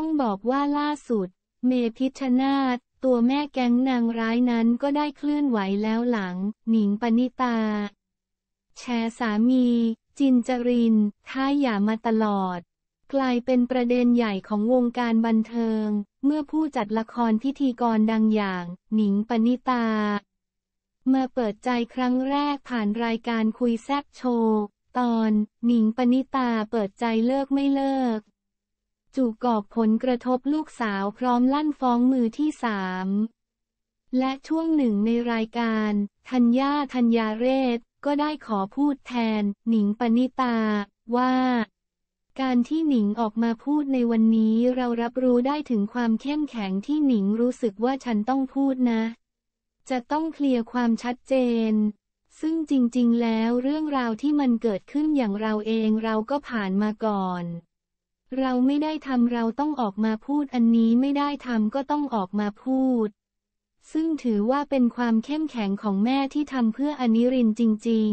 ต้องบอกว่าล่าสุด เมพิชนาตตัวแม่แก๊งนางร้ายนั้นก็ได้เคลื่อนไหวแล้วหลัง หนิงปณิตา แชร์สามี จินจริน ท้าหย่ามาตลอด กลายเป็นประเด็นใหญ่ของวงการบันเทิง เมื่อผู้จัดละครพิธีกรดังอย่าง หนิงปณิตามาเปิดใจครั้งแรกผ่านรายการคุยแซบโชว์ตอนหนิงปณิตาเปิดใจเลิกไม่เลิกจู่กอบผลกระทบลูกสาวพร้อมลั่นฟ้องมือที่สาม และช่วงหนึ่งในรายการธัญญาธัญญาเรศ ก็ได้ขอพูดแทน หนิงปณิตา ว่า การที่หนิงออกมาพูดในวันนี้เรารับรู้ได้ถึงความเข้มแข็งที่หนิงรู้สึกว่าฉันต้องพูดนะ จะต้องเคลียร์ความชัดเจน ซึ่งจริงๆ แล้วเรื่องราวที่มันเกิดขึ้นอย่างเราเองเราก็ผ่านมาก่อนเราไม่ได้ทำเราต้องออกมาพูดอันนี้ไม่ได้ทำก็ต้องออกมาพูด ซึ่งถือว่าเป็นความเข้มแข็งของแม่ที่ทำเพื่ออนิรินจริง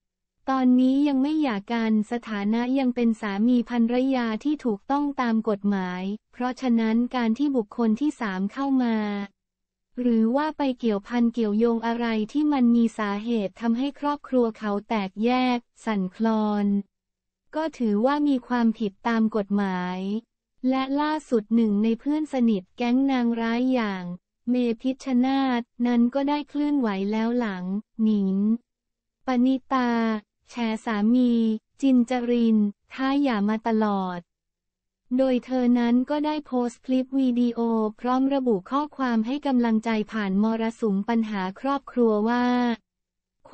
ๆ ตอนนี้ยังไม่หย่ากันสถานะยังเป็นสามีภรรยาที่ถูกต้องตามกฎหมาย เพราะฉะนั้นการที่บุคคลที่สามเข้ามา หรือว่าไปเกี่ยวพันเกี่ยวโยงอะไรที่มันมีสาเหตุทำให้ครอบครัวเขาแตกแยก สั่นคลอนก็ถือว่ามีความผิดตามกฎหมาย และล่าสุดหนึ่งในเพื่อนสนิทแก๊งนางร้ายอย่าง เมพิชนาตนั้นก็ได้เคลื่อนไหวแล้วหลัง หนิงปณิตา แชสามี จินจริน ท้าอย่ามาตลอด โดยเธอนั้นก็ได้โพสต์คลิปวิดีโอ พร้อมระบุข้อความให้กำลังใจผ่านมรสุมปัญหาครอบครัวว่า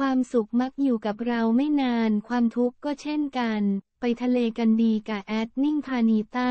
ความสุขมักอยู่กับเราไม่นาน ความทุกข์ก็เช่นกัน ไปทะเลกันดีกะแอดนิ่งพานีตา